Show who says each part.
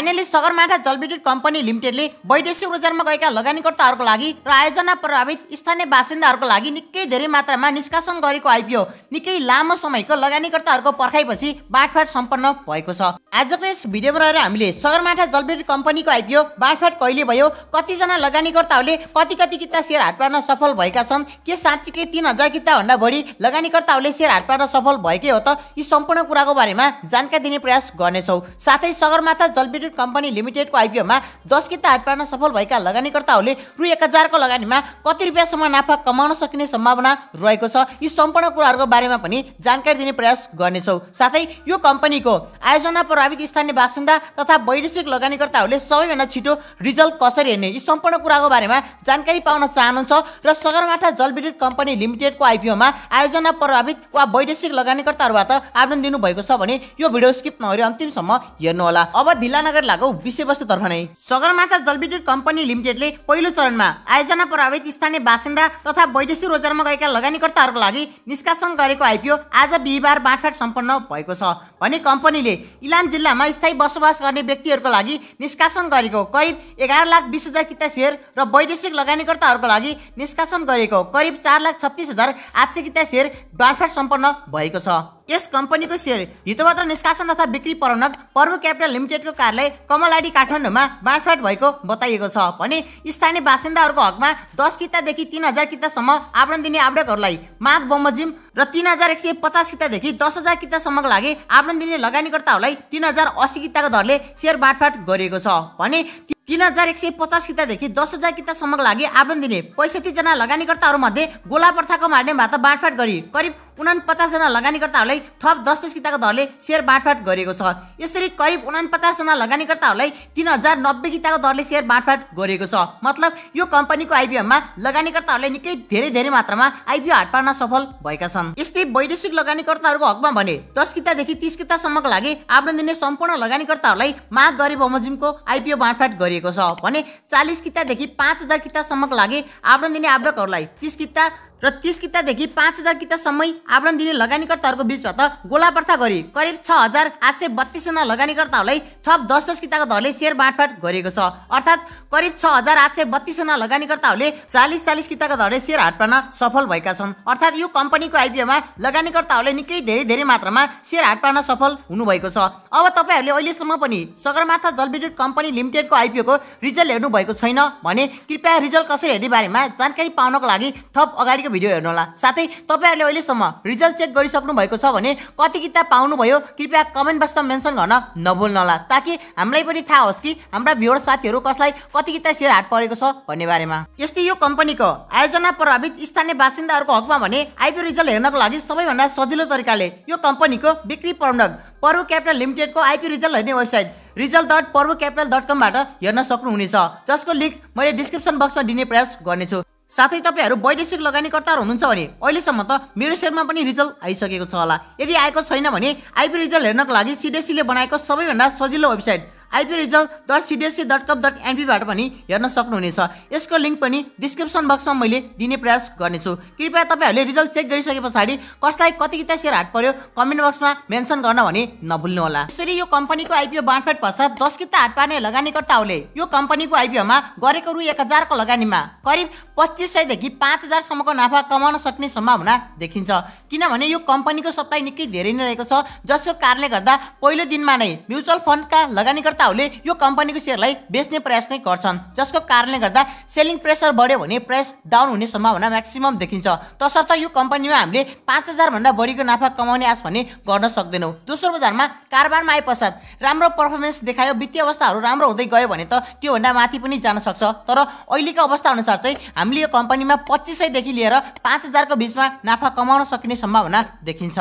Speaker 1: finally Sagarmatha जलविद्युत company लिमिटेडले वैदेशिक रोजगारमा गएका लगानीकर्ताहरूको लागि र आयोजना प्रभावित स्थानीय बासिन्दाहरूको लागि निकै धेरै मात्रामा निष्कासन गरेको आइपिओ निकै लामो समयको लगानीकर्ताहरूको पर्खाइपछि बाँडफाँड सम्पन्न भएको छ आजको यस भिडियोमा रहेर हामीले सगरमाथा जलविद्युत कम्पनीको आइपिओ बाँडफाँड कहिले भयो कतिजना लगानीकर्ताहरूले कति कति किता सेयर हाट पार्न सफल भएका छन् के साँच्चीकै तिन हजार भन्दा बढी लगानीकर्ताहरूले सेयर हाट पार्न सफल भएकै हो त यी सम्पूर्ण कुराको बारेमा जानकारी दिने प्रयास गर्नेछौँ साथै सगरमाथा जलविद्युत लिमिटेड कम्पनी लिमिटेडको आइपिओमा दस किता हात पार्न सफल भएका लगानीकर्ताहरूले रु एक हजारको लगानीमा कति रुपियाँसम्म नाफा कमाउन सकिने सम्भावना रहेको छ यी सम्पूर्ण कुराहरूको बारेमा पनि जानकारी दिने प्रयास गर्नेछौँ साथै यो कम्पनीको आयोजना प्रभावित स्थानीय बासिन्दा तथा वैदेशिक लगानीकर्ताहरूले सबैभन्दा छिटो रिजल्ट कसरी हेर्ने यी सम्पूर्ण कुराको बारेमा जानकारी पाउन चाहनुहुन्छ र सगरमाथा जलविद्युत कम्पनी लिमिटेडको आइपिओमा आयोजना प्रभावित वा वैदेशिक लगानीकर्ताहरूबाट आवेदन दिनुभएको छ भने यो भिडियो स्किप नगरी अन्तिमसम्म हेर्नुहोला अब ढिला नगर नगर लागौ विषयवस्तुतर्फ नै सगरमाथा जलविद्युत कम्पनी लिमिटेडले पहिलो चरणमा आयोजना प्रभावित स्थानीय बासिन्दा तथा वैदेशिक रोजगारमा गएका लगानीकर्ताहरूको लागि निष्कासन गरेको आइपिओ आज बिहिबार बाँडफाँड सम्पन्न भएको छ भने कम्पनीले इलाम जिल्लामा स्थायी बसोबास गर्ने व्यक्तिहरूको लागि निष्कासन गरेको करिब एघार लाख बिस हजार किता सेयर र वैदेशिक लगानीकर्ताहरूको लागि निष्कासन गरेको करिब चार लाख छत्तिस हजार आठ सय किता सेयर बाँडफाँड सम्पन्न भएको छ यस कम्पनीको सेयर हितोपत्र निष्कासन तथा बिक्री परनक पर्व क्यापिटल लिमिटेडको कार्यालय कमलाडी काठमाडौँमा बाँडफाँट भएको बताइएको छ भने स्थानीय बासिन्दाहरूको हकमा दस कितादेखि तिन हजार कितासम्म आवरण दिने आवडकहरूलाई माघ बमोजिम र तिन हजार एक सय पचास कितादेखि दस हजार कितासम्मको लागि आवरण दिने लगानीकर्ताहरूलाई तिन हजार असी किताको दरले सेयर बाँडफाँट गरिएको छ भने तिन हजार एक सय पचास कितादेखि दस हजार कितासम्मको लागि आवरण दिने पैँसठीजना लगानीकर्ताहरूमध्ये गोला प्रथाको मार्ने बाँडफाँट गरी करिब उना पचासजना लगानीकर्ताहरूलाई थप दस दस किताको दरले सेयर बाँडफाँट गरेको छ यसरी करिब उना पचासजना लगानीकर्ताहरूलाई तिन हजार नब्बे किताको दरले सेयर बाँडफाँट गरेको छ मतलब यो कम्पनीको आइपिओमा लगानीकर्ताहरूले निकै धेरै धेरै मात्रामा आइपिओ हाट पार्न सफल भएका छन् यस्तै वैदेशिक लगानीकर्ताहरूको हकमा भने दस कितादेखि तिस कितासम्मको लागि आवेदन दिने सम्पूर्ण लगानीकर्ताहरूलाई माग गरे बमोजिमको आइपिओ बाँडफाँट गरिएको छ भने चालिस कितादेखि पाँच हजार कितासम्मको लागि आवेदन दिने आवेदकहरूलाई तिस किता र तिस किताबदेखि पाँच हजार किताबसम्म आवरण दिने लगानीकर्ताहरूको बिचमा त गोला प्रथा गरी करिब छ हजार आठ सय बत्तिसजना लगानीकर्ताहरूलाई थप दस दस किताको दरले सेयर बाँडफाँट गरिएको छ अर्थात् करिब छ हजार आठ सय बत्तिसजना लगानीकर्ताहरूले चालिस चालिस किताको दरले सेयर हाट पार्न सफल भएका छन् अर्थात् यो कम्पनीको आइपिओमा लगानीकर्ताहरूले निकै धेरै धेरै मात्रामा सेयर हाट पार्न सफल हुनुभएको छ अब तपाईँहरूले अहिलेसम्म पनि सगरमाथा जलविद्युत कम्पनी लिमिटेडको आइपिओको रिजल्ट हेर्नु भएको छैन भने कृपया रिजल्ट कसरी हेर्ने बारेमा जानकारी पाउनको लागि थप अगाडिको भिडियो हेर्नुहोला साथै तपाईँहरूले अहिलेसम्म रिजल्ट चेक गरिसक्नु भएको छ भने कति किताब पाउनुभयो कृपया कमेन्ट बक्समा मेन्सन गर्न नभुल्नुहोला ताकि हामीलाई पनि थाहा होस् कि हाम्रा भ्युवर साथीहरू कसलाई कति किताब सेयर हाट परेको छ भन्ने बारेमा यस्तै यो कम्पनीको आयोजना प्रभावित स्थानीय बासिन्दाहरूको हकमा भने आइपिओ रिजल्ट हेर्नको लागि सबैभन्दा सजिलो तरिकाले यो कम्पनीको बिक्री प्रबन्धक पर्व क्यापिटल लिमिटेडको आइपिओ रिजल्ट हेर्ने website result dot Parva capital dot कमबाट हेर्न सक्नुहुनेछ जसको लिङ्क मैले डिस्क्रिप्सन बक्समा दिने प्रयास गर्नेछु साथै तपाईँहरू वैदेशिक लगानीकर्ताहरू हुनुहुन्छ भने अहिलेसम्म त मेरो सेयरमा पनि रिजल्ट आइसकेको छ होला यदि आएको छैन भने आइपी रिजल्ट हेर्नको लागि सिडिएसीले बनाएको सबैभन्दा सजिलो website IP result dot CDSC e, dot com dot एनपीबाट पनि हेर्न सक्नुहुनेछ यसको लिङ्क पनि डिस्क्रिप्सन बक्समा मैले दिने प्रयास गर्नेछु कृपया तपाईँहरूले रिजल्ट चेक गरिसके पछाडि कसलाई कति किता सेयर हाट पर्यो कमेन्ट बक्समा मेन्सन गर्न भने नभुल्नुहोला यसरी यो कम्पनीको आइपिओ बाँडफाँट पश्चात दस किता हाट पार्ने लगानीकर्ताहरूले यो कम्पनीको आइपिओमा गरेको रु एक हजारको लगानीमा करिब पच्चिस सयदेखि पाँच हजारसम्मको नाफा कमाउन सक्ने सम्भावना देखिन्छ किनभने यो कम्पनीको सप्लाई निकै धेरै नै रहेको छ जसको कारणले गर्दा पहिलो दिनमा नै म्युचुअल फन्डका लगानीकर्ता निर्माताहरूले यो कम्पनीको सेयरलाई बेच्ने प्रयास नै गर्छन् जसको कारणले गर्दा सेलिङ प्रेसर बढ्यो भने प्राइस डाउन हुने सम्भावना म्याक्सिमम देखिन्छ तसर्थ यो कम्पनीमा हामीले पाँच हजारभन्दा बढीको नाफा कमाउने आश भने गर्न सक्दैनौँ दोस्रो बजारमा कारोबारमा आए पश्चात राम्रो पर्फर्मेन्स देखायो वित्तीय अवस्थाहरू राम्रो हुँदै गयो भने त त्योभन्दा माथि पनि जान सक्छ तर अहिलेको अवस्था अनुसार चाहिँ हामीले यो कम्पनीमा पच्चिस सयदेखि लिएर पाँच हजारको बिचमा नाफा कमाउन सकिने सम्भावना देखिन्छ